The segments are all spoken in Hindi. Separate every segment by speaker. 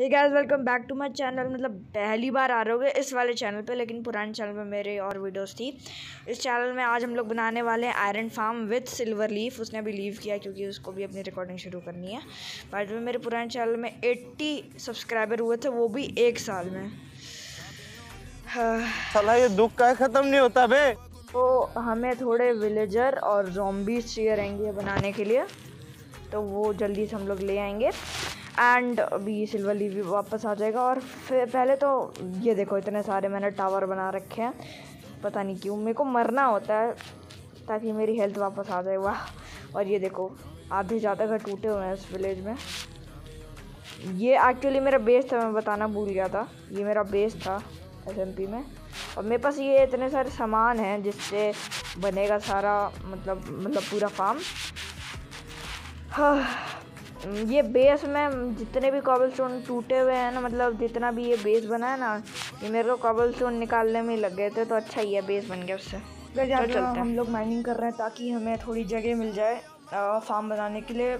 Speaker 1: Hey guys welcome back to my channel मतलब पहली बार आ रहे हो इस वाले चैनल पे लेकिन पुराने चैनल पे मेरे और वीडियोस थी इस चैनल में आज हम लोग बनाने वाले हैं iron farm with silver leaf उसने अभी लीव किया क्योंकि उसको भी अपनी रिकॉर्डिंग शुरू करनी है बाद में मेरे पुराने चैनल में एट्टी सब्सक्राइबर हुए थे वो भी एक साल में हाँ। ये दुख का ख़त्म नहीं होता भे तो हमें थोड़े विलेजर और जॉम्बीज चाहिए रहेंगे बनाने के लिए तो वो जल्दी से हम लोग ले आएंगे एंड अभी ये सिल्वर लीव भी वापस आ जाएगा और फिर पहले तो ये देखो इतने सारे मैंने टावर बना रखे हैं पता नहीं क्यों मेरे को मरना होता है ताकि मेरी हेल्थ वापस आ जाए वाह और ये देखो आधे ज़्यादा घर टूटे हुए हैं इस विलेज में ये एक्चुअली मेरा बेस था मैं बताना भूल गया था ये मेरा बेस था एस में और मेरे पास ये इतने सारे सामान हैं जिससे बनेगा सारा मतलब मतलब पूरा फार्म हाँ ये बेस में जितने भी कॉबल स्टोन टूटे हुए हैं ना मतलब जितना भी ये बेस बना है ना ये मेरे को कॉबल स्टोन निकालने में लग गए थे तो अच्छा ही है बेस बन गया उससे तो हम लोग माइनिंग कर रहे हैं ताकि हमें थोड़ी जगह मिल जाए फार्म बनाने के लिए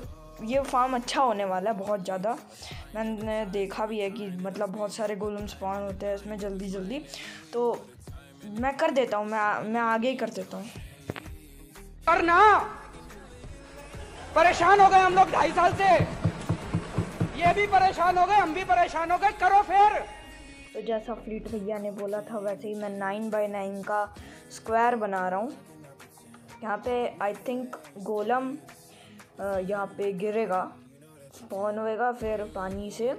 Speaker 1: ये फार्म अच्छा होने वाला है बहुत ज़्यादा मैंने देखा भी है कि मतलब बहुत सारे गोलम स्पॉन होते हैं इसमें जल्दी जल्दी तो मैं कर देता हूँ मैं मैं आगे ही कर देता हूँ करना परेशान हो गए हम लोग ढाई साल से ये भी परेशान हो गए हम भी परेशान हो गए करो फिर तो जैसा फ्लीट भैया ने बोला था वैसे ही मैं नाइन बाई नाइन का स्क्वायर बना रहा हूँ यहाँ पे आई थिंक गोलम यहाँ पे गिरेगा स्पॉन होएगा फिर पानी से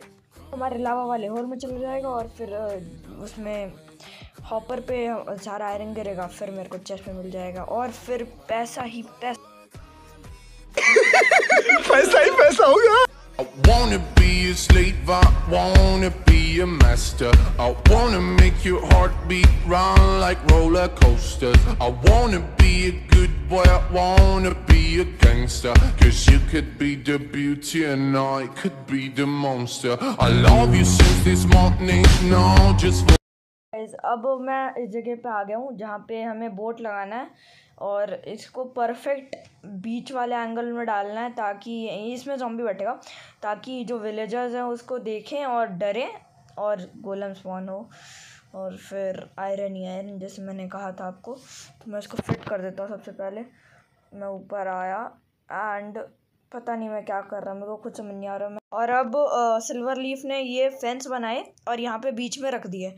Speaker 1: हमारे लावा वाले होर में चला जाएगा और फिर उसमें हॉपर पे सारा आयरन गिरेगा फिर मेरे को चेस्ट में मिल जाएगा और फिर पैसा ही पैसा फैसला ही फैसला होगा I wanna be a slave, I wanna be a master. I wanna make your heartbeat run like roller coasters. I wanna be a good boy, I wanna be a gangster. Cause you could be the beauty and I could be the monster. I love you since this morning, no, just. अब मैं इस जगह पे आ गया हूँ जहाँ पे हमें बोट लगाना है और इसको परफेक्ट बीच वाले एंगल में डालना है ताकि इसमें जॉम्बी बैठेगा ताकि जो विलेजर्स हैं उसको देखें और डरें और गोलम स्पॉन हो और फिर आयरन ही आयरन जैसे मैंने कहा था आपको तो मैं इसको फिट कर देता हूँ सबसे पहले मैं ऊपर आया एंड पता नहीं मैं क्या कर रहा मेरे को कुछ समझ नहीं आ रहा मैं और अब आ, सिल्वर लीफ ने ये फेंस बनाए और यहाँ पे बीच में रख दिए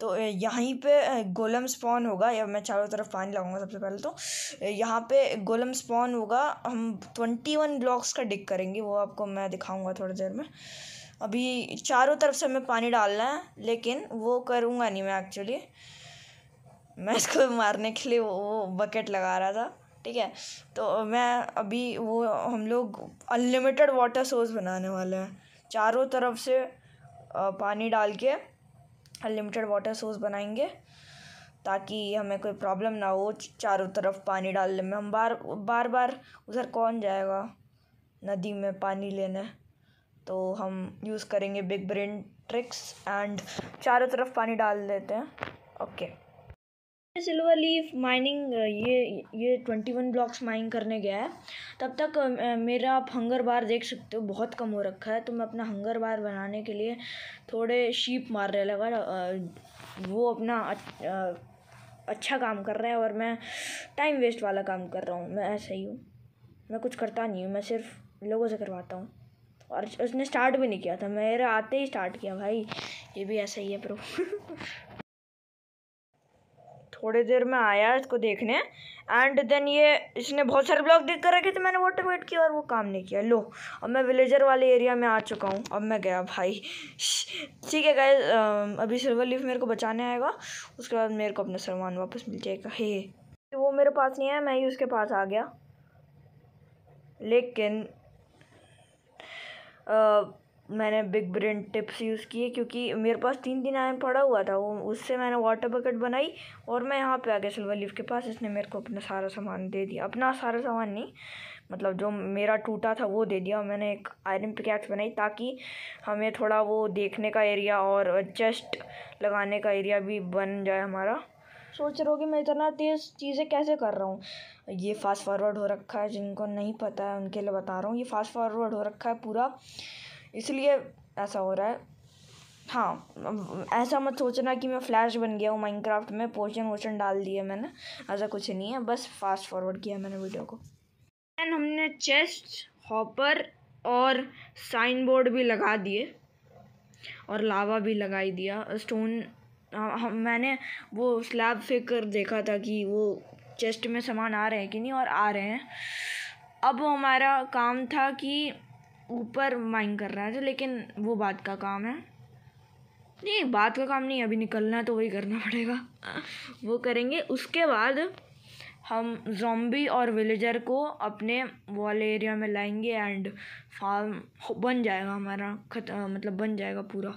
Speaker 1: तो यहीं पे गोलम स्पॉन होगा या मैं चारों तरफ पानी लगाऊंगा सबसे पहले तो यहाँ पे गोलम स्पॉन होगा हम ट्वेंटी वन ब्लॉक्स का डिक करेंगे वो आपको मैं दिखाऊंगा थोड़ी देर में अभी चारों तरफ से हमें पानी डालना है लेकिन वो करूँगा नहीं मैं एक्चुअली मैं इसको मारने के लिए वो, वो बकेट लगा रहा था ठीक है तो मैं अभी वो हम लोग अनलिमिटेड वाटर सोर्स बनाने वाले हैं चारों तरफ से पानी डाल के अनलिमिटेड वाटर सोर्स बनाएंगे ताकि हमें कोई प्रॉब्लम ना हो चारों तरफ पानी डालने में हम बार बार बार उधर कौन जाएगा नदी में पानी लेने तो हम यूज़ करेंगे बिग ब्रेन ट्रिक्स एंड चारों तरफ पानी डाल देते हैं okay okay. Silver leaf mining ये ये ट्वेंटी वन ब्लॉक्स माइन करने गया है तब तक मेरा आप हंगर बार देख सकते हो बहुत कम हो रखा है तो मैं अपना हंगर बार बनाने के लिए थोड़े शीप मार रहे लगा वो अपना अच्छा काम कर रहा है और मैं टाइम वेस्ट वाला काम कर रहा हूँ मैं ऐसा ही हूँ मैं कुछ करता नहीं हूँ मैं सिर्फ लोगों से करवाता हूँ और उसने स्टार्ट भी नहीं किया था मेरे आते ही स्टार्ट किया भाई ये भी ऐसा ही है प्रो थोड़ी देर में आया इसको देखने एंड देन ये इसने बहुत सारे ब्लॉक देख कर रखे थे मैंने वाटर वेट किया और वो काम नहीं किया लो अब मैं विलेजर वाले एरिया में आ चुका हूँ अब मैं गया भाई ठीक है गए अभी सिल्वर लीफ मेरे को बचाने आएगा उसके बाद मेरे को अपना सामान वापस मिल जाएगा हे तो वो मेरे पास नहीं आया मैं ही उसके पास आ गया लेकिन आ, मैंने बिग ब्रेन टिप्स यूज़ किए क्योंकि मेरे पास तीन दिन आयन पड़ा हुआ था वो उससे मैंने वाटर बकेट बनाई और मैं यहाँ पे आ गया सिल्वर लीफ के पास इसने मेरे को अपना सारा सामान दे दिया अपना सारा सामान नहीं मतलब जो मेरा टूटा था वो दे दिया मैंने एक आयरन पिकैक्स बनाई ताकि हमें थोड़ा वो देखने का एरिया और चेस्ट लगाने का एरिया भी बन जाए हमारा सोच रहे हो कि मैं इतना तेज़ चीज़ें कैसे कर रहा हूँ ये फास्ट फॉरवर्ड हो रखा है जिनको नहीं पता है उनके लिए बता रहा हूँ ये फास्ट फॉरवर्ड हो रखा है पूरा इसलिए ऐसा हो रहा है हाँ ऐसा मत सोचना कि मैं फ्लैश बन गया हूँ माइनक्राफ्ट में पोशन वोशन डाल दिए मैंने ऐसा कुछ नहीं है बस फास्ट फॉरवर्ड किया मैंने वीडियो को एंड हमने चेस्ट हॉपर और साइन बोर्ड भी लगा दिए और लावा भी लगाई दिया स्टोन हाँ, हम मैंने वो स्लैब फेंक कर देखा था कि वो चेस्ट में सामान आ रहे हैं कि नहीं और आ रहे हैं अब हमारा काम था कि ऊपर माइन कर रहा था लेकिन वो बात का काम है नहीं बात का काम नहीं अभी निकलना तो वही करना पड़ेगा वो करेंगे उसके बाद हम जॉम्बी और विलेजर को अपने वॉल एरिया में लाएंगे एंड फार्म बन जाएगा हमारा खत मतलब बन जाएगा पूरा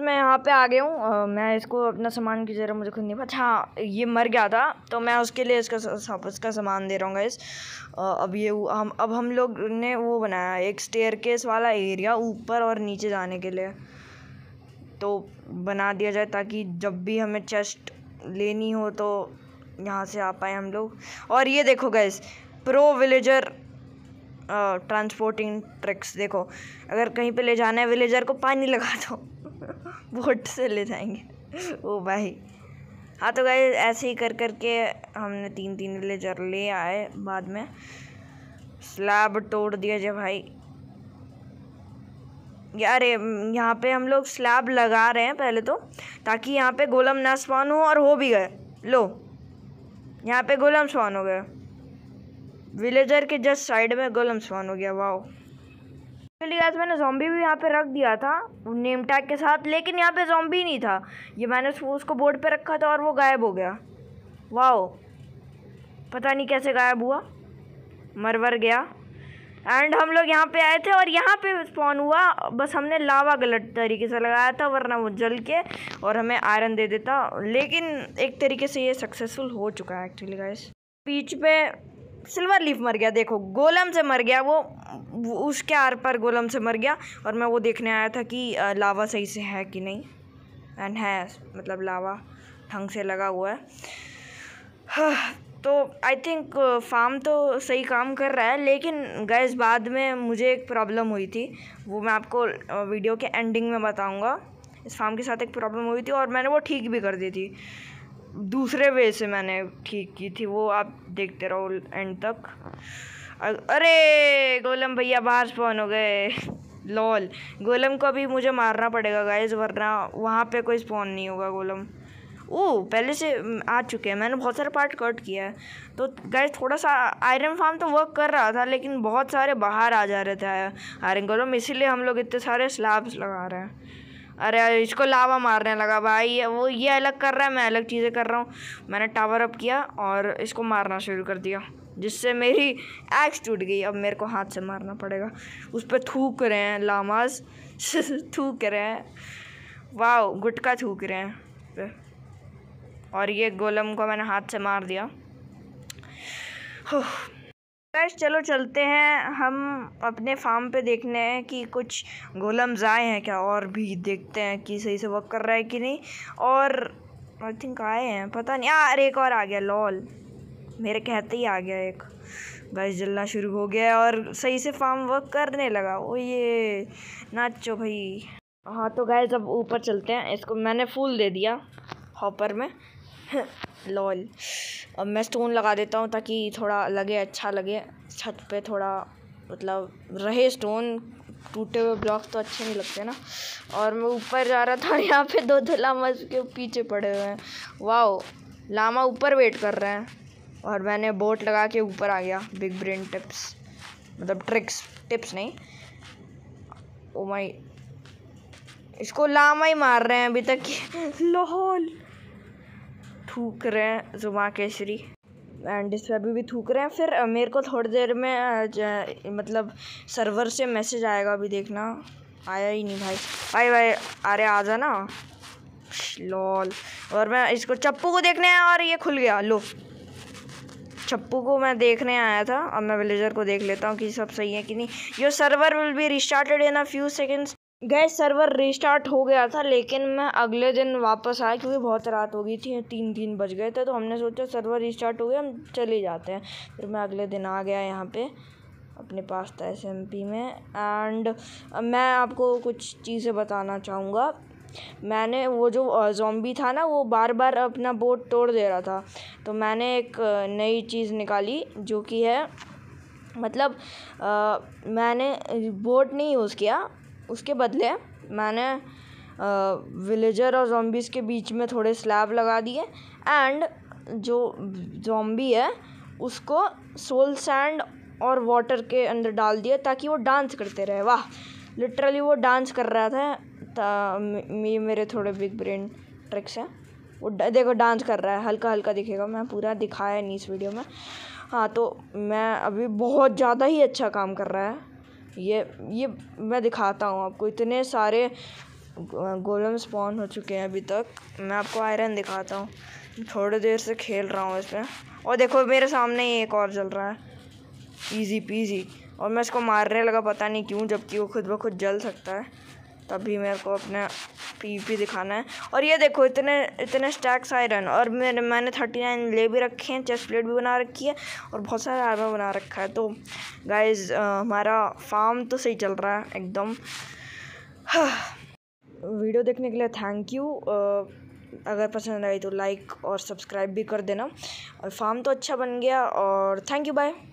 Speaker 1: तो मैं यहाँ पे आ गया हूँ मैं इसको अपना सामान की जरा मुझे खुद नहीं पता हाँ ये मर गया था तो मैं उसके लिए इसका उसका सामान दे रहा हूँ इस अब ये हम अब हम लोग ने वो बनाया एक स्टेयर केस वाला एरिया ऊपर और नीचे जाने के लिए तो बना दिया जाए ताकि जब भी हमें चेस्ट लेनी हो तो यहाँ से आ पाए हम लोग और ये देखो guys pro villager transporting tricks देखो अगर कहीं पे ले जाना है विलेजर को पानी लगा दो वोट से ले जाएंगे ओ भाई हाँ तो गाइस ऐसे ही कर कर के हमने तीन तीन जर ले आए बाद में स्लैब तोड़ दिया जब भाई यार यहाँ पे हम लोग स्लैब लगा रहे हैं पहले तो ताकि यहाँ पे गोलम ना स्पॉन हो और हो भी गए लो यहाँ पे गोलम स्पॉन हो गए विलेजर के जस्ट साइड में गोलम स्पॉन हो गया वाह चलिए आज मैंने जॉम्बी भी यहाँ पे रख दिया था नेम टैग के साथ लेकिन यहाँ पे जॉम्बी नहीं था ये मैंने उसको बोर्ड पे रखा था और वो गायब हो गया वाओ पता नहीं कैसे गायब हुआ मरवर गया एंड हम लोग यहाँ पे आए थे और यहाँ पे स्पॉन हुआ बस हमने लावा गलत तरीके से लगाया था वरना वो जल के और हमें आयरन दे देता लेकिन एक तरीके से ये सक्सेसफुल हो चुका है एक्चुअली गाइस बीच पे सिल्वर लीफ मर गया देखो गोलम से मर गया वो उसके आर पर गोलम से मर गया और मैं वो देखने आया था कि लावा सही से है कि नहीं एंड है मतलब लावा ढंग से लगा हुआ है हाँ, तो आई थिंक फार्म तो सही काम कर रहा है लेकिन गैस बाद में मुझे एक प्रॉब्लम हुई थी वो मैं आपको वीडियो के एंडिंग में बताऊंगा इस फार्म के साथ एक प्रॉब्लम हुई थी और मैंने वो ठीक भी कर दी थी दूसरे वे से मैंने ठीक की थी वो आप देखते रहो एंड तक अरे गोलम भैया बाहर स्पॉन हो गए लॉल गोलम को अभी मुझे मारना पड़ेगा गाइज वरना वहाँ पे कोई स्पॉन नहीं होगा गोलम ओ पहले से आ चुके हैं मैंने बहुत सारे पार्ट कट किया है तो गैस थोड़ा सा आयरन फार्म तो वर्क कर रहा था लेकिन बहुत सारे बाहर आ जा रहे थे आयरन गोलम इसीलिए हम लोग इतने सारे स्लैब्स लगा रहे हैं अरे इसको लावा मारने लगा भाई ये वो ये अलग कर रहा है मैं अलग चीज़ें कर रहा हूँ मैंने टावर अप किया और इसको मारना शुरू कर दिया जिससे मेरी एक्स टूट गई अब मेरे को हाथ से मारना पड़ेगा उस पर थूक रहे हैं लामाज थूक रहे हैं वाह गुटका थूक रहे हैं और ये गोलम को मैंने हाथ से मार दिया बस चलो चलते हैं हम अपने फार्म पे देखने हैं कि कुछ गोलम्स आए हैं क्या और भी देखते हैं कि सही से वर्क कर रहा है कि नहीं और आई थिंक आए हैं पता नहीं यार एक और आ गया लॉल मेरे कहते ही आ गया एक गैस जलना शुरू हो गया और सही से फार्म वर्क करने लगा वो ये नाचो भाई हाँ तो गैस अब ऊपर चलते हैं इसको मैंने फूल दे दिया हॉपर में लॉल अब मैं स्टोन लगा देता हूँ ताकि थोड़ा लगे अच्छा लगे छत पे थोड़ा मतलब रहे स्टोन टूटे हुए ब्लॉक तो अच्छे नहीं लगते ना और मैं ऊपर जा रहा था यहाँ पे दो दो लामा उसके पीछे पड़े हुए हैं वाओ लामा ऊपर वेट कर रहे हैं और मैंने बोट लगा के ऊपर आ गया बिग ब्रेन टिप्स मतलब ट्रिक्स टिप्स नहीं ओ oh माई इसको लामा ही मार रहे हैं अभी तक लाहौल थूक रहे हैं जुमा केसरी एंड इस पर अभी भी थूक रहे हैं फिर मेरे को थोड़ी देर में मतलब सर्वर से मैसेज आएगा अभी देखना आया ही नहीं भाई भाई भाई अरे आ ना लॉल और मैं इसको चप्पू को देखने आया और ये खुल गया लो चप्पू को मैं देखने आया था अब मैं विलेजर को देख लेता हूँ कि सब सही है कि नहीं your server will be restarted in a few seconds guys server restart हो गया था लेकिन मैं अगले दिन वापस आया क्योंकि बहुत रात हो गई थी तीन तीन बज गए थे तो हमने सोचा सर्वर रिस्टार्ट हो गया हम चले जाते हैं फिर मैं अगले दिन आ गया यहाँ पे अपने पास था एस में एंड मैं आपको कुछ चीज़ें बताना चाहूँगा मैंने वो जो जोम्बी था ना वो बार बार अपना बोट तोड़ दे रहा था तो मैंने एक नई चीज़ निकाली जो कि है मतलब आ, मैंने बोट नहीं यूज़ किया उसके बदले मैंने विलेजर और ज़ॉम्बीज़ के बीच में थोड़े स्लैब लगा दिए एंड जो ज़ॉम्बी है उसको सोल सैंड और वाटर के अंदर डाल दिए ताकि वो डांस करते रहे वाह लिटरली वो डांस कर रहा था ये मेरे थोड़े बिग ब्रेन ट्रिक्स हैं वो देखो डांस कर रहा है हल्का हल्का दिखेगा मैं पूरा दिखाया नहीं इस वीडियो में हाँ तो मैं अभी बहुत ज़्यादा ही अच्छा काम कर रहा है ये ये मैं दिखाता हूँ आपको इतने सारे गोलम स्पॉन हो चुके हैं अभी तक मैं आपको आयरन दिखाता हूँ थोड़ी देर से खेल रहा हूँ इसमें और देखो मेरे सामने ही एक और जल रहा है इजी पीजी और मैं इसको मारने लगा पता नहीं क्यों जबकि वो खुद ब खुद जल सकता है तभी मेरे को अपने पी दिखाना है और ये देखो इतने इतने स्टैक्स आयरन और मेरे मैंने थर्टी नाइन ले भी रखे हैं चेस्ट प्लेट भी बना रखी है और बहुत सारा आर्मर बना रखा है तो गाइज हमारा फार्म तो सही चल रहा है एकदम वीडियो देखने के लिए थैंक यू अगर पसंद आई तो लाइक और सब्सक्राइब भी कर देना और फार्म तो अच्छा बन गया और थैंक यू बाय